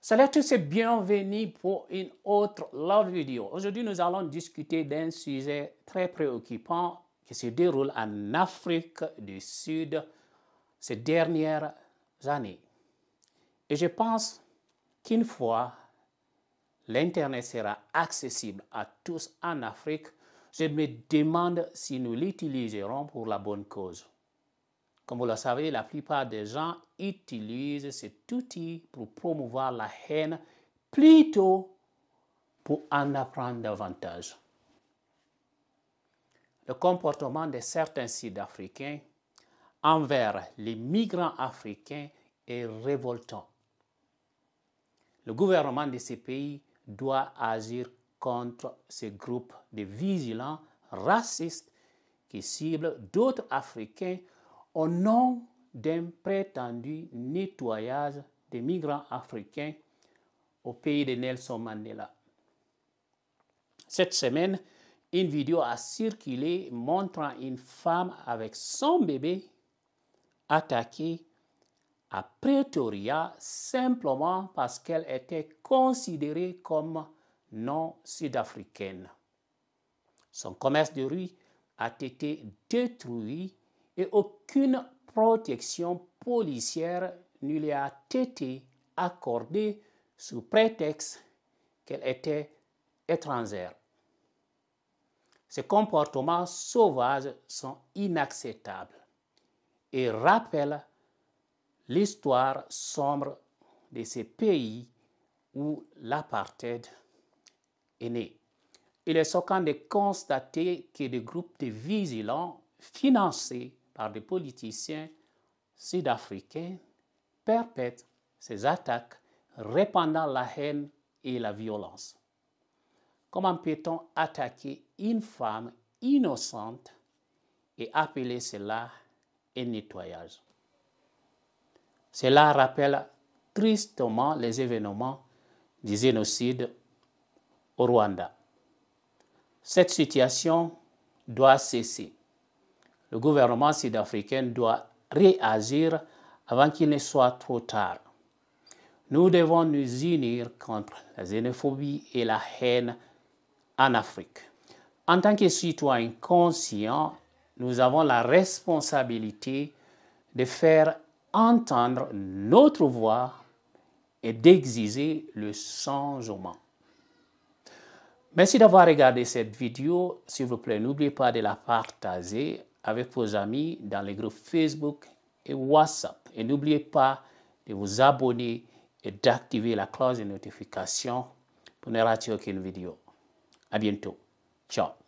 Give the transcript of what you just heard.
Salut à tous et bienvenue pour une autre live vidéo. Aujourd'hui, nous allons discuter d'un sujet très préoccupant qui se déroule en Afrique du Sud ces dernières années. Et je pense qu'une fois l'Internet sera accessible à tous en Afrique, je me demande si nous l'utiliserons pour la bonne cause. Comme vous le savez, la plupart des gens utilisent cet outil pour promouvoir la haine plutôt pour en apprendre davantage. Le comportement de certains Sud-Africains envers les migrants africains est révoltant. Le gouvernement de ces pays doit agir contre ce groupes de vigilants racistes qui ciblent d'autres Africains au nom d'un prétendu nettoyage des migrants africains au pays de Nelson Mandela. Cette semaine, une vidéo a circulé montrant une femme avec son bébé attaquée à Pretoria simplement parce qu'elle était considérée comme non sud-africaine. Son commerce de rue a été détruit et aucune protection policière ne lui a été accordée sous prétexte qu'elle était étrangère. Ces comportements sauvages sont inacceptables et rappellent l'histoire sombre de ces pays où l'apartheid né. Il est choquant de constater que des groupes de vigilants financés par des politiciens sud-africains perpètrent ces attaques, répandant la haine et la violence. Comment peut-on attaquer une femme innocente et appeler cela un nettoyage Cela rappelle tristement les événements du génocide au Rwanda. Cette situation doit cesser. Le gouvernement sud-africain doit réagir avant qu'il ne soit trop tard. Nous devons nous unir contre la xénophobie et la haine en Afrique. En tant que citoyens conscients, nous avons la responsabilité de faire entendre notre voix et d'exiger le changement. Merci d'avoir regardé cette vidéo. S'il vous plaît, n'oubliez pas de la partager avec vos amis dans les groupes Facebook et WhatsApp. Et n'oubliez pas de vous abonner et d'activer la cloche de notification pour ne rater aucune vidéo. À bientôt. Ciao.